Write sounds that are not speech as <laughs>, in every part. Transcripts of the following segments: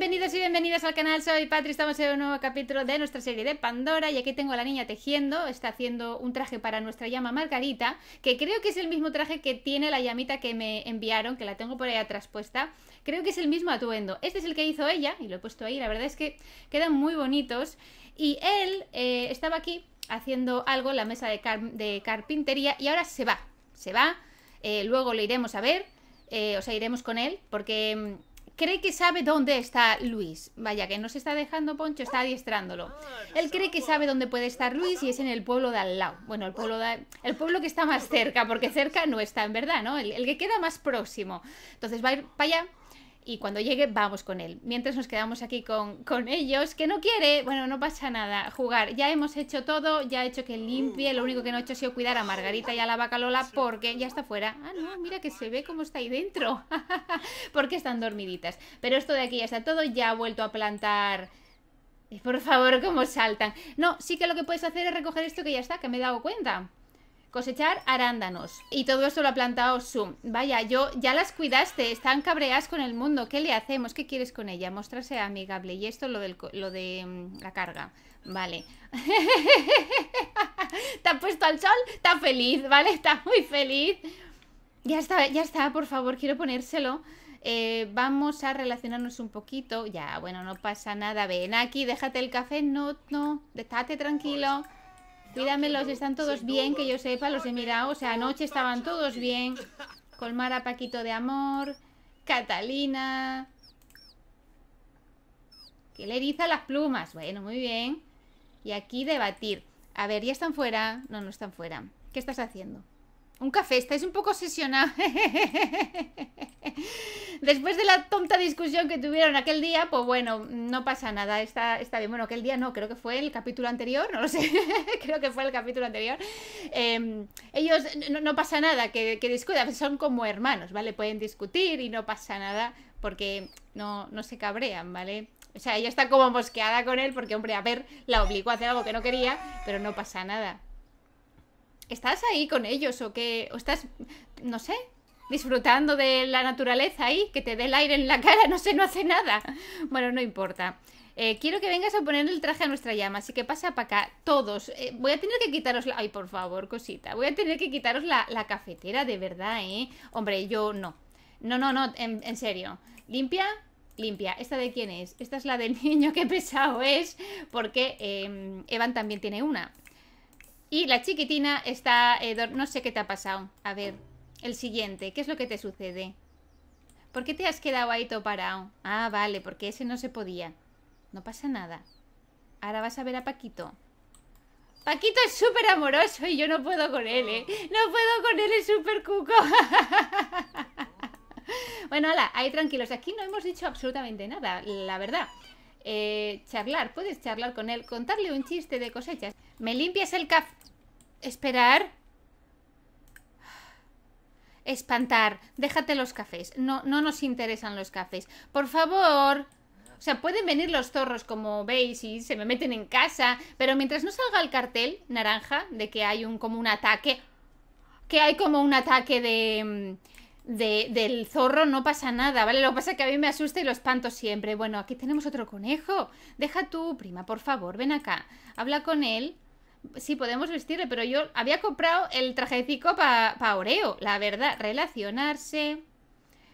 bienvenidos y bienvenidas al canal, soy Patri, estamos en un nuevo capítulo de nuestra serie de Pandora y aquí tengo a la niña tejiendo, está haciendo un traje para nuestra llama Margarita, que creo que es el mismo traje que tiene la llamita que me enviaron, que la tengo por ahí atrás puesta, creo que es el mismo atuendo, este es el que hizo ella y lo he puesto ahí, la verdad es que quedan muy bonitos y él eh, estaba aquí haciendo algo en la mesa de, carpintería y ahora se va, se va, eh, luego lo iremos a ver, eh, o sea, iremos con él porque mm, cree que sabe dónde está Luis. Vaya, que no se está dejando Poncho, está adiestrándolo. Él cree que sabe dónde puede estar Luis y es en el pueblo de al lado. Bueno, el pueblo, de, el pueblo que está más cerca, porque cerca no está, en verdad, ¿no? El, el que queda más próximo. Entonces va a ir para allá y cuando llegue vamos con él. Mientras nos quedamos aquí con, ellos, que no quiere, bueno, no pasa nada, jugar. Ya hemos hecho todo, ya he hecho que limpie, lo único que no he hecho ha sido cuidar a Margarita y a la Bacalola. porque ya está fuera. Ah, no, mira que se ve cómo está ahí dentro, <laughs> porque están dormiditas. Pero esto de aquí ya está todo, ya ha vuelto a plantar... Y Por favor, cómo saltan. No, sí que lo que puedes hacer es recoger esto que ya está, que me he dado cuenta cosechar arándanos. Y todo esto lo ha plantado Zoom. Vaya, yo ya las cuidaste, están cabreadas con el mundo. ¿Qué le hacemos? ¿Qué quieres con ella? Mostrarse amigable. Y esto lo, del, lo de mm, la carga. Vale. <laughs> ¿Te ha puesto al sol? Está feliz, ¿vale? Está muy feliz. Ya está, ya está, por favor, quiero ponérselo. Eh, vamos a relacionarnos un poquito. Ya, bueno, no pasa nada. Ven aquí, déjate el café. No, no, estate tranquilo. Cuídamelos, están todos bien, que yo sepa, los he mirado. O sea, anoche estaban todos bien. Colmar a Paquito de amor. Catalina. Que le eriza las plumas. Bueno, muy bien. Y aquí debatir. A ver, ¿ya están fuera? No, no están fuera. ¿Qué estás haciendo? Un café, estáis un poco sesionados. <laughs> Después de la tonta discusión que tuvieron aquel día, pues bueno, no pasa nada, está, está bien. Bueno, aquel día no, creo que fue el capítulo anterior, no lo sé, <laughs> creo que fue el capítulo anterior. Em, ellos, no, pasa nada que, que discutan, son como hermanos, ¿vale? Pueden discutir y no pasa nada porque no, no se cabrean, ¿vale? O sea, ella está como mosqueada con él porque, hombre, a ver, la obligó a hacer algo que no quería, pero no pasa nada. ¿Estás ahí con ellos o qué? ¿O estás, no sé, disfrutando de la naturaleza ahí? Que te dé el aire en la cara, no sé, no hace nada. Bueno, no importa. Eh, quiero que vengas a poner el traje a nuestra llama, así que pasa para acá, todos. Eh, voy a tener que quitaros la... Ay, por favor, cosita. Voy a tener que quitaros la, cafetera, de verdad, ¿eh? Hombre, yo no. No, no, no, en, serio. Limpia, limpia. ¿Esta de quién es? Esta es la del <laughs> niño, qué pesado es, porque em, Evan también tiene una. Y la chiquitina está... Eh, no sé qué te ha pasado. A ver, el siguiente. ¿Qué es lo que te sucede? ¿Por qué te has quedado ahí todo Ah, vale, porque ese no se podía. No pasa nada. Ahora vas a ver a Paquito. Paquito es súper amoroso y yo no puedo con él, ¿eh? No puedo con él, es súper cuco. <laughs> bueno, hola, ahí tranquilos. Aquí no hemos dicho absolutamente nada, la verdad eh, charlar, puedes charlar con él, contarle un chiste de cosechas. ¿Me limpias el café? Esperar. Espantar. Déjate los cafés. No, no nos interesan los cafés. Por favor. O sea, pueden venir los zorros, como veis, y se me meten en casa, pero mientras no salga el cartel naranja de que hay un como un ataque, que hay como un ataque de mm, del zorro no pasa nada, ¿vale? Lo que pasa es que a mí me asusta y lo espanto siempre. Bueno, aquí tenemos otro conejo. Deja tu prima, por favor, ven acá. Habla con él. Sí, podemos vestirle, pero yo había comprado el trajecito para pa Oreo, la verdad. Relacionarse,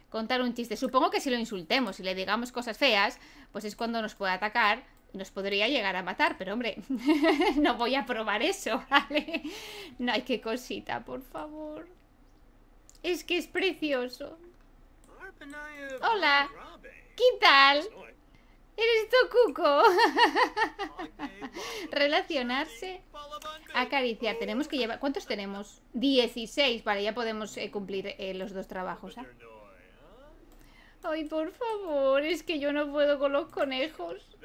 contar un chiste. Supongo que si lo insultemos y le digamos cosas feas, pues es cuando nos puede atacar nos podría llegar a matar. Pero hombre, <laughs> no voy a probar eso, <laughs> ¿vale? No hay que cosita, por favor. Es que es precioso. Hola. ¿Qué tal? Eres cuco? <laughs> Relacionarse. Acariciar. Tenemos que llevar... ¿Cuántos tenemos? 16. Vale, ya podemos eh, cumplir eh, los dos trabajos. ¿ah? Ay, por favor. Es que yo no puedo con los conejos.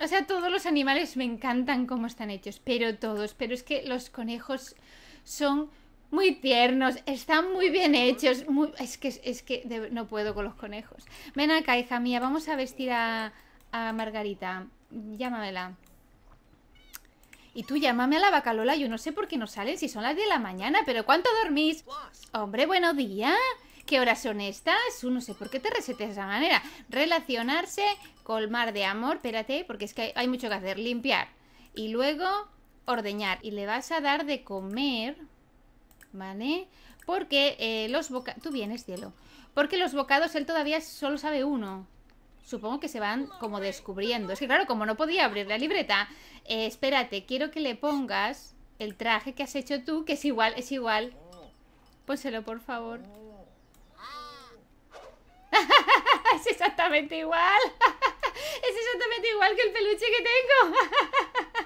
O sea, todos los animales me encantan como están hechos. Pero todos. Pero es que los conejos son muy tiernos, están muy bien hechos. Muy... Es que, es que no puedo con los conejos. Ven acá, hija mía, vamos a vestir a, a Margarita. Llámamela. Y tú llámame a la bacalola, yo no sé por qué no salen si son las 10 de la mañana, pero ¿cuánto dormís? Hombre, buenos días. ¿Qué horas son estas? Yo uh, no sé por qué te resetes de esa manera. Relacionarse, colmar de amor, espérate, porque es que hay mucho que hacer. Limpiar. Y luego ordeñar. Y le vas a dar de comer ¿vale? Porque eh, los bocados... Tú vienes, cielo. Porque los bocados él todavía solo sabe uno. Supongo que se van como descubriendo. Es que claro, como no podía abrir la libreta, eh, espérate, quiero que le pongas el traje que has hecho tú, que es igual, es igual. Pónselo, por favor. <laughs> es exactamente igual. <laughs> es exactamente igual que el peluche que tengo.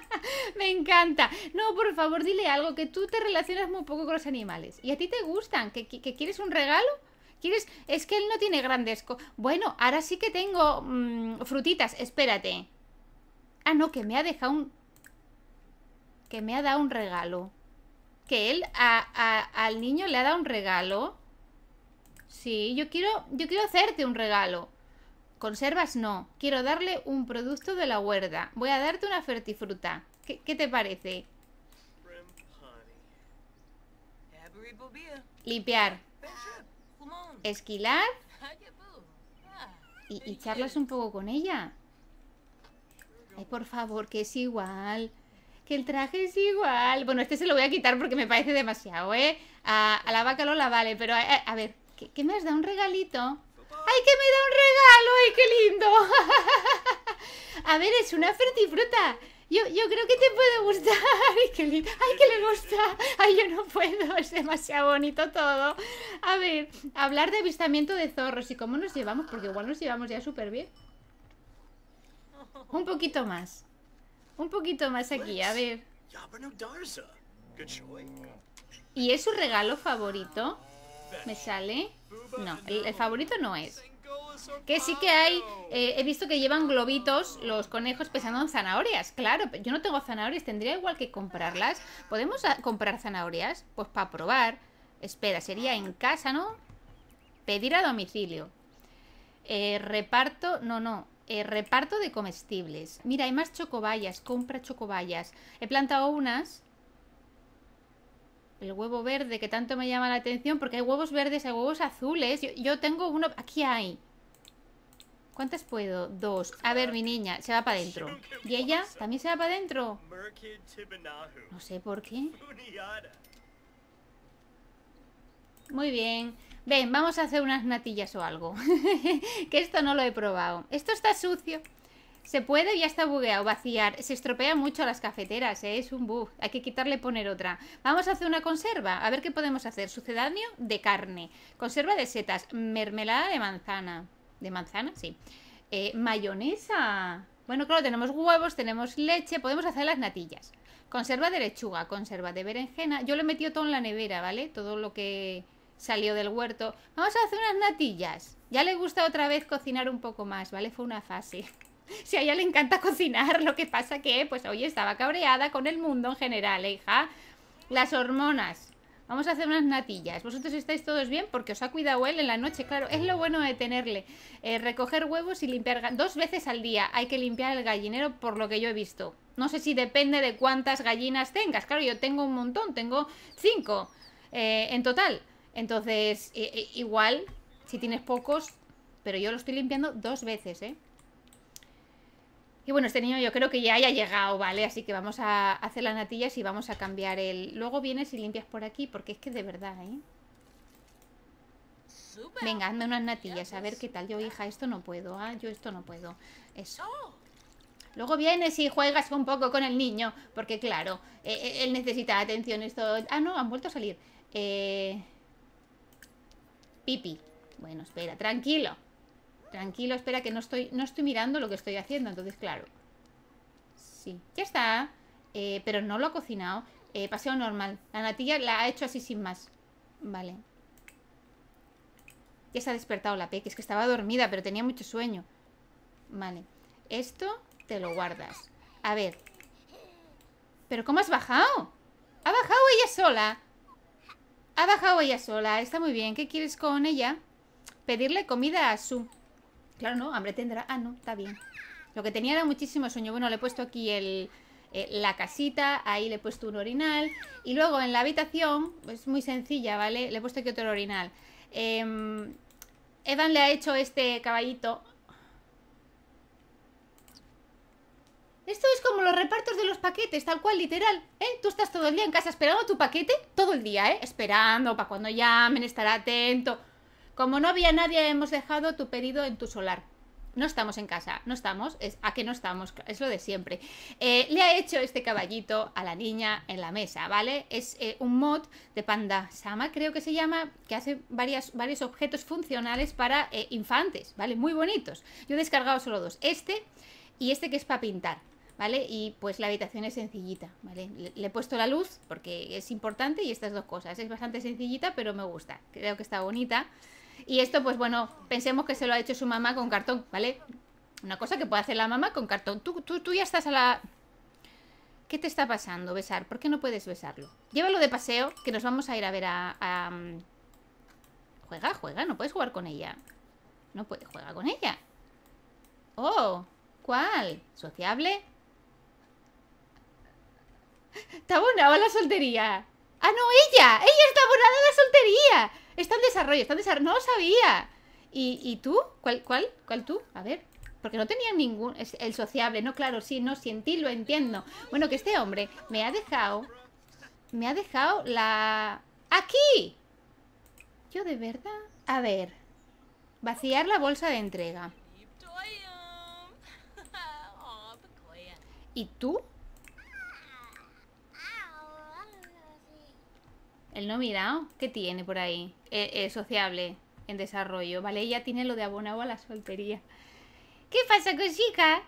<laughs> <laughs> Me encanta. No, por favor, dile algo, que tú te relacionas muy poco con los animales. ¿Y a ti te gustan? ¿Que, quieres un regalo? ¿Quieres? Es que él no tiene grandes... bueno, ahora sí que tengo mm, frutitas, espérate. Ah, no, que me ha dejado un... Que me ha dado un regalo. Que él al niño le ha dado un regalo. Sí, yo quiero, yo quiero hacerte un regalo. Conservas no. Quiero darle un producto de la huerta. Voy a darte una fertifruta. ¿Qué, te parece? Limpiar. Esquilar. Y, charlas un poco con ella. Ay, por favor, que es igual. Que el traje es igual. Bueno, este se lo voy a quitar porque me parece demasiado, ¿eh? A, la vaca la vale, pero eh, a, ver, ¿qué, me has dado? ¿Un regalito? ¡Ay, que me da un regalo! ¡Ay, qué lindo! <laughs> a ver, es una fruta yo, creo que te puede gustar. <laughs> Ay que, le, ay, que le gusta. Ay, yo no puedo. <laughs> Es demasiado bonito todo. A ver, hablar de avistamiento de zorros y cómo nos llevamos, porque igual nos llevamos ya súper bien. Un poquito más. Un poquito más aquí, a ver. ¿Y es su regalo favorito? ¿Me sale? No, el favorito no es. Que sí que hay, eh, he visto que llevan globitos los conejos pesando en zanahorias. Claro, yo no tengo zanahorias, tendría igual que comprarlas. ¿Podemos ah, comprar zanahorias? Pues para probar. Espera, sería en casa, ¿no? Pedir a domicilio. Eh, reparto, no, no. Eh, reparto de comestibles. Mira, hay más chocobayas, compra chocobayas. He plantado unas el huevo verde que tanto me llama la atención, porque hay huevos verdes, hay huevos azules. yo tengo uno, aquí hay, ¿Cuántas puedo? Dos. A ver, mi niña, se va para adentro. ¿Y ella? ¿También se va para adentro? No sé por qué. Muy bien. Ven, vamos a hacer unas natillas o algo. <laughs> que esto no lo he probado. Esto está sucio. Se puede, ya está bugueado, vaciar. Se estropea mucho las cafeteras, ¿eh? es un bug. Hay que quitarle poner otra. Vamos a hacer una conserva. A ver qué podemos hacer. Sucedáneo de carne. Conserva de setas. Mermelada de manzana de manzana, sí. Eh, mayonesa. Bueno, claro, tenemos huevos, tenemos leche, podemos hacer las natillas. Conserva de lechuga, conserva de berenjena. Yo lo he metido todo en la nevera, ¿vale? Todo lo que salió del huerto. Vamos a hacer unas natillas. Ya le gusta otra vez cocinar un poco más, ¿vale? Fue una fase. <laughs> si a ella le encanta cocinar, lo que pasa que, pues hoy estaba cabreada con el mundo en general, hija. Las hormonas. Vamos a hacer unas natillas. ¿Vosotros estáis todos bien? Porque os ha cuidado él en la noche, claro. Es lo bueno de tenerle. Eh, recoger huevos y limpiar... Dos veces al día hay que limpiar el gallinero por lo que yo he visto. No sé si depende de cuántas gallinas tengas. Claro, yo tengo un montón, tengo cinco eh, en total. Entonces, igual, si tienes pocos... Pero yo lo estoy limpiando dos veces, ¿eh? Y bueno, este niño yo creo que ya haya llegado, ¿vale? Así que vamos a hacer las natillas y vamos a cambiar el... Luego vienes y limpias por aquí, porque es que de verdad, ¿eh? Venga, hazme unas natillas, a ver pues. qué tal. Yo, hija, esto no puedo, ¿ah? Yo esto no puedo. Eso. Oh. Luego vienes y juegas un poco con el niño, porque claro, eh, eh, él necesita atención. Esto... Ah, no, han vuelto a salir. Eh... Pipi. Bueno, espera, tranquilo. Tranquilo, espera que no estoy, no estoy mirando lo que estoy haciendo. Entonces, claro. Sí, ya está. Eh, pero no lo ha cocinado. Eh, paseo normal. La natilla la ha hecho así sin más. Vale. Ya se ha despertado la Peque. es que estaba dormida, pero tenía mucho sueño. Vale. Esto te lo guardas. A ver. ¿Pero cómo has bajado? Ha bajado ella sola. Ha bajado ella sola. Está muy bien. ¿Qué quieres con ella? Pedirle comida a su... Claro, no, hambre tendrá. Ah, no, está bien. Lo que tenía era muchísimo sueño. Bueno, le he puesto aquí eh, la casita, ahí le he puesto un orinal. Y luego en la habitación, es pues muy sencilla, ¿vale? Le he puesto aquí otro orinal. Em, Evan le ha hecho este caballito. Esto es como los repartos de los paquetes, tal cual, literal. ¿eh? Tú estás todo el día en casa esperando tu paquete, todo el día, ¿eh? Esperando, para cuando llamen, estar atento. Como no había nadie, hemos dejado tu pedido en tu solar. No estamos en casa, no estamos, es, a que no estamos, es lo de siempre. Eh, le ha hecho este caballito a la niña en la mesa, ¿vale? Es eh, un mod de Panda Sama, creo que se llama, que hace varios objetos funcionales para eh, infantes, ¿vale? Muy bonitos. Yo he descargado solo dos, este y este que es para pintar. ¿Vale? Y pues la habitación es sencillita, ¿vale? le, he puesto la luz porque es importante y estas dos cosas. Es bastante sencillita, pero me gusta. Creo que está bonita. Y esto, pues bueno, pensemos que se lo ha hecho su mamá con cartón, ¿vale? Una cosa que puede hacer la mamá con cartón. Tú, tú, ya estás a la... ¿Qué te está pasando, besar? ¿Por qué no puedes besarlo? Llévalo de paseo, que nos vamos a ir a ver a... a... Mm, juega, juega, no puedes jugar con ella. No puedes jugar con ella. Oh, ¿cuál? ¿Sociable? <laughs> Está abonada a la soltería. Ah, no, ella. Ella está abonada a la soltería. Está en desarrollo, está en desarrollo. No lo sabía. ¿Y, tú? ¿Cuál, cuál? ¿Cuál tú? A ver. Porque no tenía ningún... Es el sociable, no, claro, sí, no, si en ti lo entiendo. Bueno, que este hombre me ha dejado... Me ha dejado la... ¡Aquí! Yo de verdad... A ver. Vaciar la bolsa de entrega. <laughs> Oh, ¿Y tú? El no mirado, ¿qué tiene por ahí? E, sociable, en desarrollo, ¿vale? Ella tiene lo de abonado a la soltería. ¿Qué pasa, chica?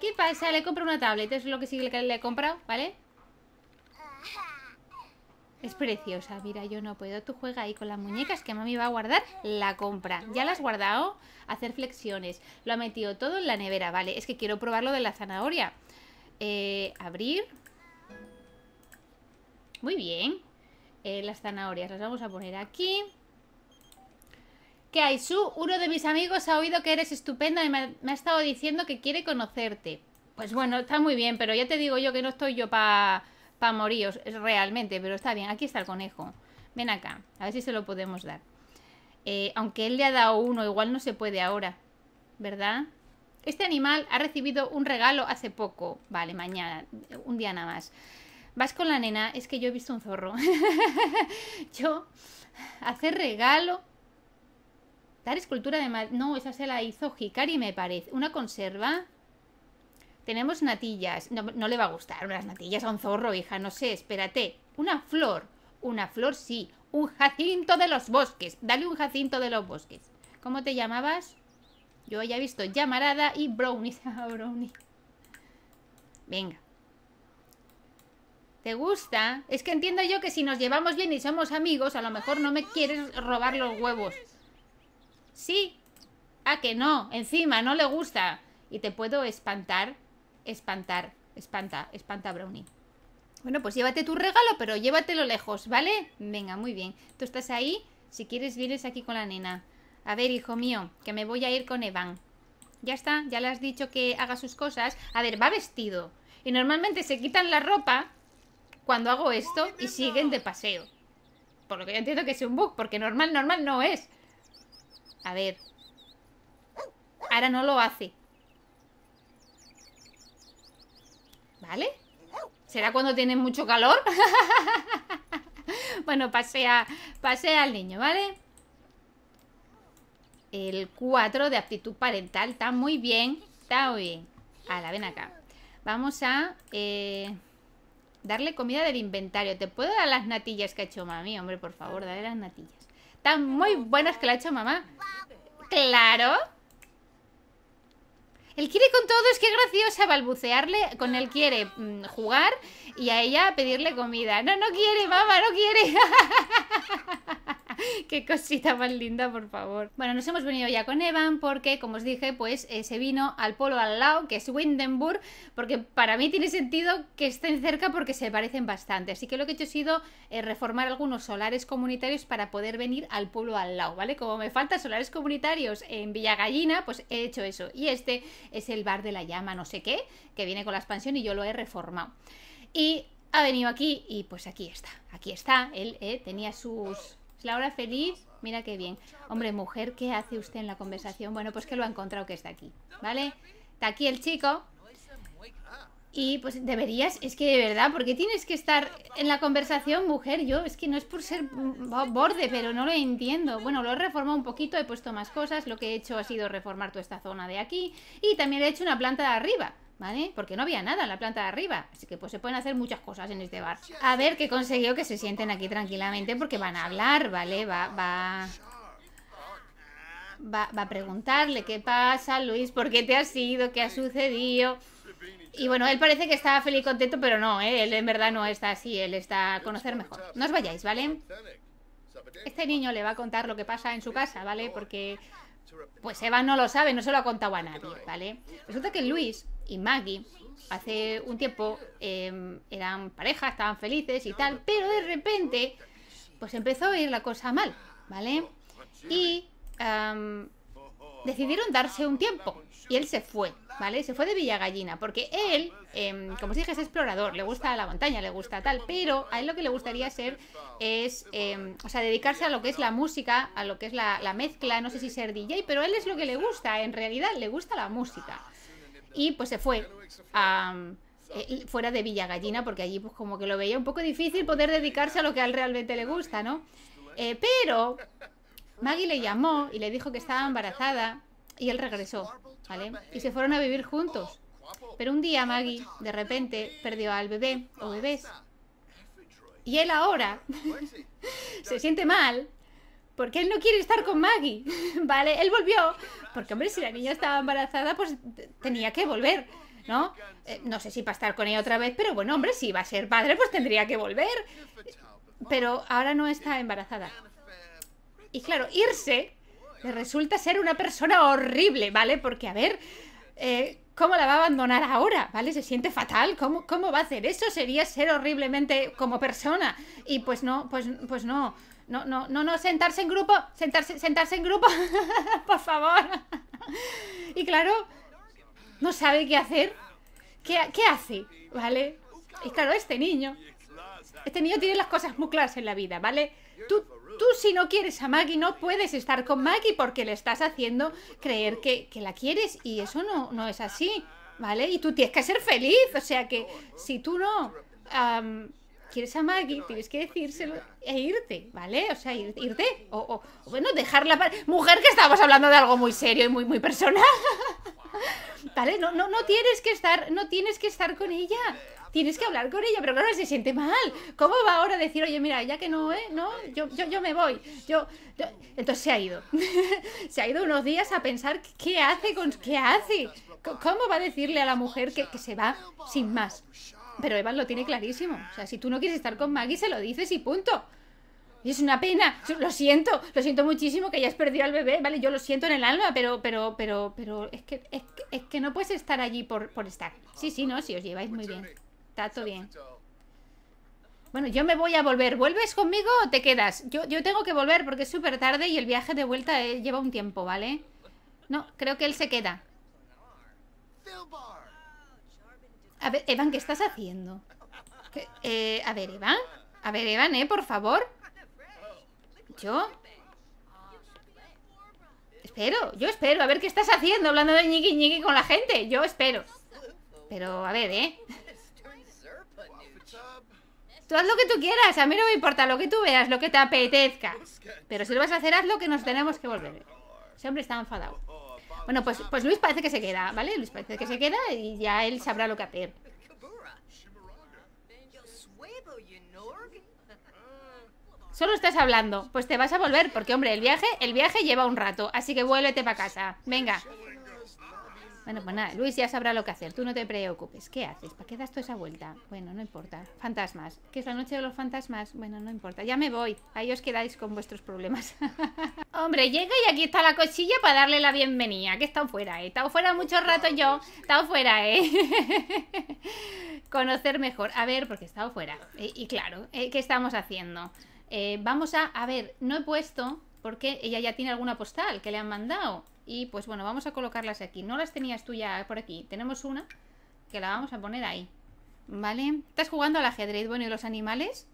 ¿Qué pasa? Le compro una tablet, eso es lo que sí que le he comprado, ¿vale? Es preciosa, mira, yo no puedo. Tú juega ahí con las muñecas que mami va a guardar la compra. Ya la has guardado, hacer flexiones. Lo ha metido todo en la nevera, ¿vale? Es que quiero probar lo de la zanahoria. Eh, abrir, muy bien. Eh, las zanahorias las vamos a poner aquí. ¿Qué hay, Su? Uno de mis amigos ha oído que eres estupenda y me ha, estado diciendo que quiere conocerte. Pues bueno, está muy bien, pero ya te digo yo que no estoy yo para pa moríos realmente, pero está bien. Aquí está el conejo. Ven acá, a ver si se lo podemos dar. Eh, aunque él le ha dado uno, igual no se puede ahora, ¿verdad? Este animal ha recibido un regalo hace poco. Vale, mañana, un día nada más vas con la nena, es que yo he visto un zorro. <laughs> yo, hacer regalo. Dar escultura de madera. No, esa se la hizo Hikari, me parece. Una conserva. Tenemos natillas. No, le va a gustar unas natillas a un zorro, hija. No sé, espérate. Una flor. Una flor, sí. Un jacinto de los bosques. Dale un jacinto de los bosques. ¿Cómo te llamabas? Yo ya he visto llamarada y brownies. <laughs> brownie. Venga. ¿Te gusta? Es que entiendo yo que si nos llevamos bien y somos amigos, a lo mejor no me quieres robar los huevos. Sí. Ah, que no. Encima, no le gusta. Y te puedo espantar. Espantar. Espanta. Espanta, Brownie. Bueno, pues llévate tu regalo, pero llévatelo lejos, ¿vale? Venga, muy bien. Tú estás ahí. Si quieres, vienes aquí con la nena. A ver, hijo mío, que me voy a ir con Evan. Ya está, ya le has dicho que haga sus cosas. A ver, va vestido. Y normalmente se quitan la ropa cuando hago esto y siguen de paseo. Por lo que yo entiendo que es un bug, porque normal, normal no es. A ver. Ahora no lo hace. ¿Vale? ¿Será cuando tiene mucho calor? <laughs> bueno, pasea, pasea al niño, ¿vale? El 4 de aptitud parental. Está muy bien. Está muy bien. la ven acá. Vamos a... Eh, Darle comida del inventario. ¿Te puedo dar las natillas que ha hecho mami? Hombre, por favor, dale las natillas. Tan muy buenas que la ha hecho mamá. Claro. Él quiere con todo, es que graciosa balbucearle, con él quiere mm, jugar y a ella pedirle comida. No, no quiere, mamá, no quiere. <laughs> <laughs> Qué cosita más linda, por favor. Bueno, nos hemos venido ya con Evan porque, como os dije, pues eh, se vino al pueblo al lado, que es Windenburg, porque para mí tiene sentido que estén cerca porque se parecen bastante. Así que lo que he hecho ha sido eh, reformar algunos solares comunitarios para poder venir al pueblo al lado, ¿vale? Como me faltan solares comunitarios en Villagallina, pues he hecho eso. Y este es el bar de la llama, no sé qué, que viene con la expansión y yo lo he reformado. Y ha venido aquí y pues aquí está, aquí está, él eh, tenía sus, Laura feliz, mira qué bien. Hombre, mujer, ¿qué hace usted en la conversación? Bueno, pues que lo ha encontrado que está aquí, ¿vale? Está aquí el chico. Y pues deberías, es que de verdad, porque tienes que estar en la conversación, mujer? Yo, es que no es por ser borde, pero no lo entiendo. Bueno, lo he reformado un poquito, he puesto más cosas, lo que he hecho ha sido reformar toda esta zona de aquí y también he hecho una planta de arriba. ¿vale? Porque no había nada en la planta de arriba, así que pues se pueden hacer muchas cosas en este bar. A ver qué consiguió que se sienten aquí tranquilamente porque van a hablar, ¿vale? Va, va... Va, va a preguntarle qué pasa, Luis, por qué te has ido, qué ha sucedido. Y bueno, él parece que está feliz y contento, pero no, ¿eh? él en verdad no está así, él está a conocer mejor. No os vayáis, ¿vale? Este niño le va a contar lo que pasa en su casa, ¿vale? Porque pues Eva no lo sabe, no se lo ha contado a nadie, ¿vale? Resulta que Luis y Maggie hace un tiempo em, eran pareja, estaban felices y tal, pero de repente pues empezó a ir la cosa mal, ¿vale? Y em, decidieron darse un tiempo y él se fue, ¿vale? Se fue de Villagallina porque él, em, como os dije, es explorador, le gusta la montaña, le gusta tal, pero a él lo que le gustaría ser es, o sea, dedicarse a lo que es la música, a lo que es la, la mezcla, no sé si ser DJ, pero él es lo que le gusta, en realidad le gusta la música y pues se fue a, eh, fuera de Villa Gallina porque allí pues como que lo veía un poco difícil poder dedicarse a lo que a él realmente le gusta, ¿no? Eh, pero Maggie le llamó y le dijo que estaba embarazada y él regresó, ¿vale? Y se fueron a vivir juntos. Pero un día Maggie de repente perdió al bebé o bebés. Y él ahora <laughs> se siente mal porque él no quiere estar con Maggie, <laughs> ¿vale? Él volvió, porque hombre, si la niña estaba embarazada, pues tenía que volver, ¿no? Eh, no sé si para estar con ella otra vez, pero bueno, hombre, si iba a ser padre, pues tendría que volver. Pero ahora no está embarazada. Y claro, irse le resulta ser una persona horrible, ¿vale? Porque, a ver, eh, ¿cómo la va a abandonar ahora? ¿Vale? Se siente fatal. ¿Cómo, ¿Cómo va a hacer eso? Sería ser horriblemente como persona. Y pues no, pues, pues no. No, no, no, no, sentarse en grupo, sentarse, sentarse en grupo, <laughs> por favor. y claro, no sabe qué hacer. ¿Qué, hace? ¿Vale? Y claro, este niño, este niño tiene las cosas muy claras en la vida, ¿vale? Tú, tú si no quieres a Maggie, no puedes estar con Maggie porque le estás haciendo creer que, la quieres y eso no, no es así, ¿vale? Y tú tienes que ser feliz, o sea que si tú no quieres a Maggie, tienes que decírselo e irte, ¿vale? O sea, irte. O, bueno, dejarla para... Mujer, que estamos hablando de algo muy serio y muy, muy personal. <laughs> ¿Vale? No, no, no tienes que estar, no tienes que estar con ella. Tienes que hablar con ella, pero claro, se siente mal. ¿Cómo va ahora a decir, oye, mira, ya que no, ¿eh? No, yo, yo, yo me voy. Yo, Entonces se ha ido. <laughs> se ha ido unos días a pensar qué hace con qué hace. ¿Cómo va a decirle a la mujer que, que se va sin más? Pero Evan lo tiene clarísimo. O sea, si tú no quieres estar con Maggie, se lo dices y punto. Y es una pena. Lo siento, lo siento muchísimo que hayas perdido al bebé, ¿vale? Yo lo siento en el alma, pero, pero, pero, pero es que, es, que no puedes estar allí por, estar. Sí, sí, no, si os lleváis muy bien. Está todo bien. Bueno, yo me voy a volver. ¿Vuelves conmigo o te quedas? Yo, yo tengo que volver porque es súper tarde y el viaje de vuelta eh, lleva un tiempo, ¿vale? No, creo que él se queda. A ver, Evan, ¿qué estás haciendo? Eh, a ver, Evan. A ver, Evan, ¿eh? Por favor. ¿Yo? Espero, yo espero. A ver qué estás haciendo hablando de ñiqui ñiqui con la gente. Yo espero. Pero, a ver, ¿eh? Tú haz lo que tú quieras, a mí no me importa lo que tú veas, lo que te apetezca. Pero si lo vas a hacer, haz lo que nos tenemos que volver. Siempre está enfadado. Bueno, pues, pues Luis parece que se queda, ¿vale? Luis parece que se queda y ya él sabrá lo que hacer. Solo estás hablando. Pues te vas a volver, porque hombre, el viaje, el viaje lleva un rato, así que vuélvete para casa. Venga. Bueno, pues nada, Luis ya sabrá lo que hacer, tú no te preocupes. ¿Qué haces? ¿Para qué das toda esa vuelta? Bueno, no importa. Fantasmas. ¿Qué es la noche de los fantasmas? Bueno, no importa. Ya me voy. Ahí os quedáis con vuestros problemas. <laughs> Hombre, llega y aquí está la cochilla para darle la bienvenida. Que está estado fuera, ¿eh? He estado fuera mucho rato yo. He estado fuera, ¿eh? <laughs> Conocer mejor. A ver, porque he estado fuera. Eh, y claro, eh, ¿qué estamos haciendo? Eh, vamos a... A ver, no he puesto... Porque ella ya tiene alguna postal que le han mandado. Y pues bueno, vamos a colocarlas aquí. No las tenías tú ya por aquí. Tenemos una que la vamos a poner ahí. ¿Vale? Estás jugando al ajedrez. Bueno, ¿y los animales?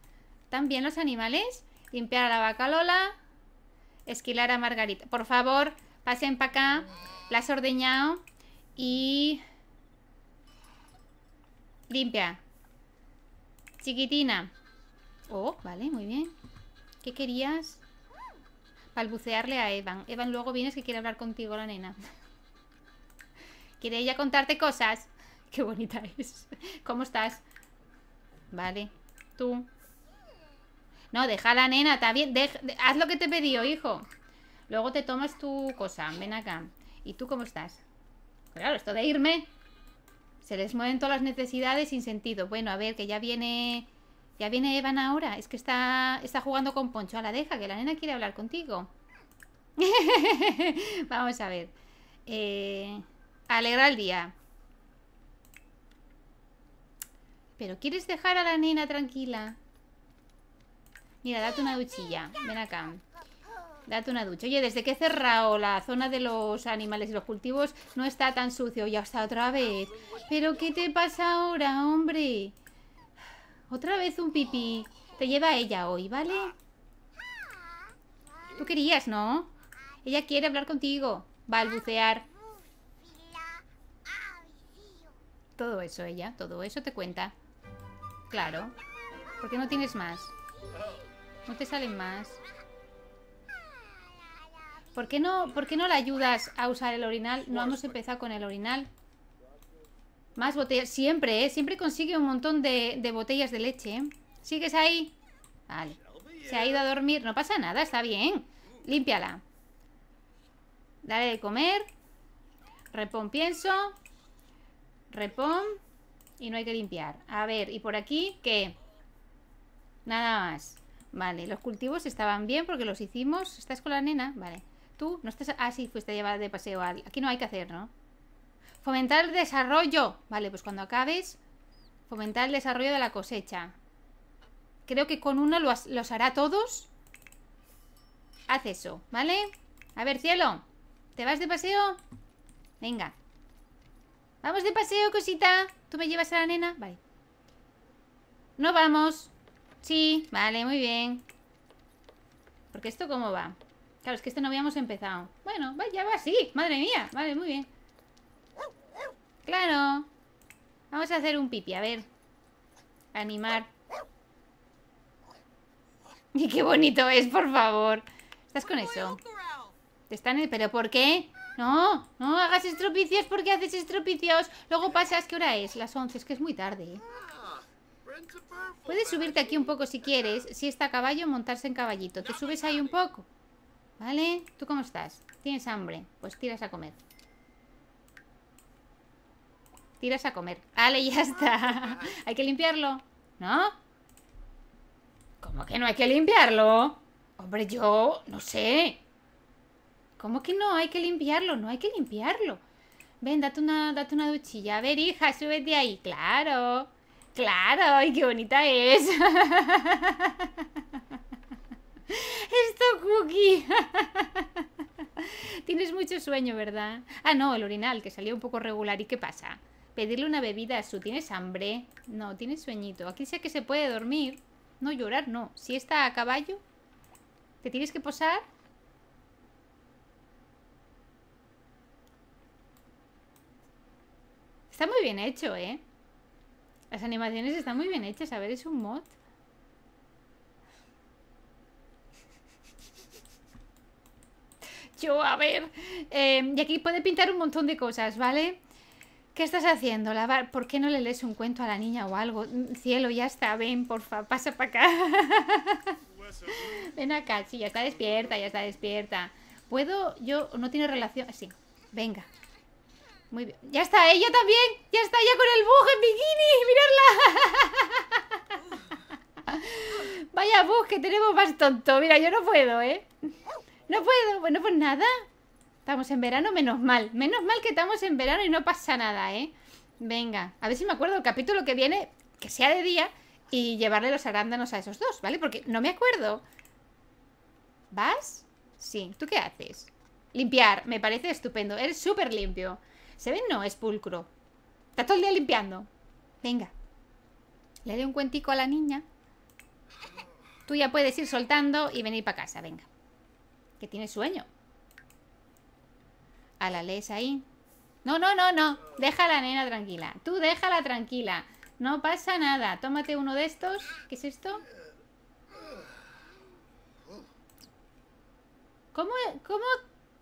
También los animales. Limpiar a la vaca Lola. Esquilar a Margarita. Por favor, pasen para acá. La ordeñado. Y... Limpia. Chiquitina. Oh, vale, muy bien. ¿Qué querías? balbucearle a Evan. Evan, luego vienes que quiere hablar contigo la nena. ¿Quiere ella contarte cosas? <laughs> Qué bonita es. ¿Cómo estás? Vale. Tú. No, deja a la nena, está bien. haz lo que te pedido, hijo. Luego te tomas tu cosa. Ven acá. ¿Y tú cómo estás? Claro, esto de irme. Se les mueven todas las necesidades sin sentido. Bueno, a ver, que ya viene ya viene Evan ahora. Es que está, está jugando con Poncho. A la deja, que la nena quiere hablar contigo. <laughs> Vamos a ver. Eh, alegra el día. ¿Pero quieres dejar a la nena tranquila? Mira, date una duchilla. Ven acá. Date una ducha. Oye, desde que he cerrado la zona de los animales y los cultivos, no está tan sucio. Ya está otra vez. ¿Pero qué te pasa ahora, hombre? Otra vez un pipí. Te lleva ella hoy, ¿vale? Tú querías, ¿no? Ella quiere hablar contigo. Balbucear. Todo eso ella, todo eso te cuenta. Claro. ¿Por qué no tienes más. No te salen más. ¿Por qué no, por qué no la ayudas a usar el orinal? No hemos empezado con el orinal. Más botellas. Siempre, ¿eh? Siempre consigue un montón de, botellas de leche, ¿eh? ¿Sigues ahí? Vale. Se ha ido a dormir. No pasa nada, está bien. Límpiala. Dale de comer. Repón pienso. Repón. Y no hay que limpiar. A ver, ¿y por aquí qué? Nada más. Vale, los cultivos estaban bien porque los hicimos. ¿Estás con la nena? Vale. ¿Tú? ¿No estás? Ah, sí, fuiste a llevar de paseo Aquí no hay que hacer, ¿no? Fomentar el desarrollo. Vale, pues cuando acabes, fomentar el desarrollo de la cosecha. Creo que con uno los, hará todos. Haz eso, ¿vale? A ver, cielo, ¿te vas de paseo? Venga. Vamos de paseo, cosita. ¿Tú me llevas a la nena? Vale. No vamos. Sí, vale, muy bien. Porque esto cómo va. Claro, es que esto no habíamos empezado. Bueno, ya va así. Madre mía. Vale, muy bien. Claro. Vamos a hacer un pipi, a ver. Animar. <laughs> Y qué bonito es, por favor. Estás con eso. Te están ¿Por qué? No, no hagas estropicios porque haces estropicios. Luego pasas, ¿qué hora es? Las 11, es que es muy tarde. Puedes subirte aquí un poco si quieres. Si está a caballo, montarse en caballito. Te subes ahí un poco. ¿Vale? ¿Tú cómo estás? ¿Tienes hambre? Pues tiras a comer tiras a comer. Ale, ya está. <laughs> hay que limpiarlo, ¿no? ¿Cómo que no hay que limpiarlo? Hombre, yo no sé. ¿Cómo que no hay que limpiarlo? No hay que limpiarlo. Ven, date una, duchilla. A ver, hija, súbete ahí. Claro. Claro, ¡Ay, qué bonita es. <laughs> Esto, Cookie. <laughs> Tienes mucho sueño, ¿verdad? Ah, no, el orinal, que salió un poco regular. ¿Y qué pasa? Pedirle una bebida a su. ¿Tienes hambre? No, tienes sueñito. Aquí sé que se puede dormir. No llorar, no. Si está a caballo, te tienes que posar. Está muy bien hecho, ¿eh? Las animaciones están muy bien hechas. A ver, es un mod. <laughs> Yo, a ver. Eh, y aquí puede pintar un montón de cosas, ¿vale? ¿Qué estás haciendo? Lavar. ¿Por qué no le lees un cuento a la niña o algo? Mm, cielo, ya está, ven, porfa, pasa para acá. <laughs> ven acá, sí, ya está despierta, ya está despierta. ¿Puedo? Yo no tiene relación. Sí, venga. Muy bien. Ya está, ella ¿eh? también. Ya está ya con el bug en bikini. Miradla. <laughs> Vaya bug que tenemos más tonto. Mira, yo no puedo, ¿eh? No puedo. Bueno, pues nada. Estamos en verano, menos mal. Menos mal que estamos en verano y no pasa nada, ¿eh? Venga, a ver si me acuerdo el capítulo que viene, que sea de día, y llevarle los arándanos a esos dos, ¿vale? Porque no me acuerdo. ¿Vas? Sí. ¿Tú qué haces? Limpiar. Me parece estupendo. Eres súper limpio. ¿Se ven? No, es pulcro. Está todo el día limpiando. Venga. Le doy un cuentico a la niña. Tú ya puedes ir soltando y venir para casa, venga. Que tiene sueño a la lesa ahí. No, no, no, no. Deja a la nena tranquila. Tú déjala tranquila. No pasa nada. Tómate uno de estos. ¿Qué es esto? ¿Cómo, cómo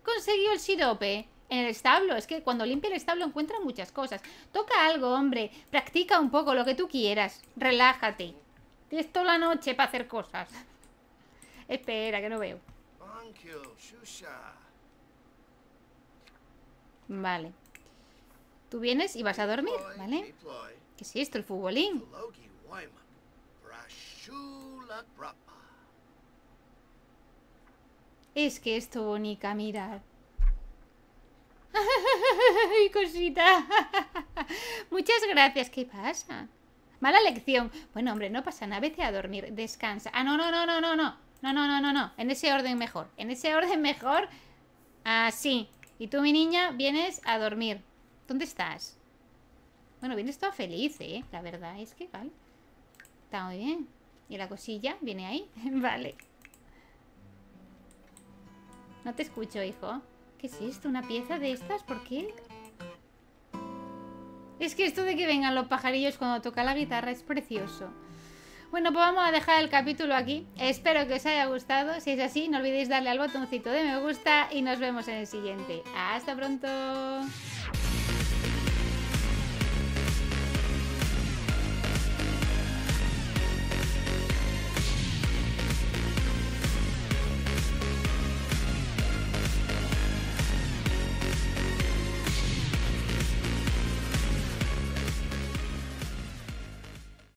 consiguió el sirope? En el establo. Es que cuando limpia el establo encuentra muchas cosas. Toca algo, hombre. Practica un poco lo que tú quieras. Relájate. Tienes toda la noche para hacer cosas. <laughs> Espera, que no veo. Vale. Tú vienes y vas a dormir, ¿vale? ¿Qué es esto, el futbolín? Es que esto tu mirar. <laughs> ¡Ay, cosita! <laughs> Muchas gracias, ¿qué pasa? Mala lección. Bueno, hombre, no pasa nada, vete a dormir, descansa. Ah, no, no, no, no, no, no. No, no, no, no, no. En ese orden mejor. En ese orden mejor. Así. Y tú, mi niña, vienes a dormir. ¿Dónde estás? Bueno, vienes toda feliz, ¿eh? La verdad es que, vale. Está muy bien. ¿Y la cosilla viene ahí? <laughs> vale. No te escucho, hijo. ¿Qué es esto? ¿Una pieza de estas? ¿Por qué? Es que esto de que vengan los pajarillos cuando toca la guitarra es precioso. Bueno, pues vamos a dejar el capítulo aquí. Espero que os haya gustado. Si es así, no olvidéis darle al botoncito de me gusta y nos vemos en el siguiente. ¡Hasta pronto!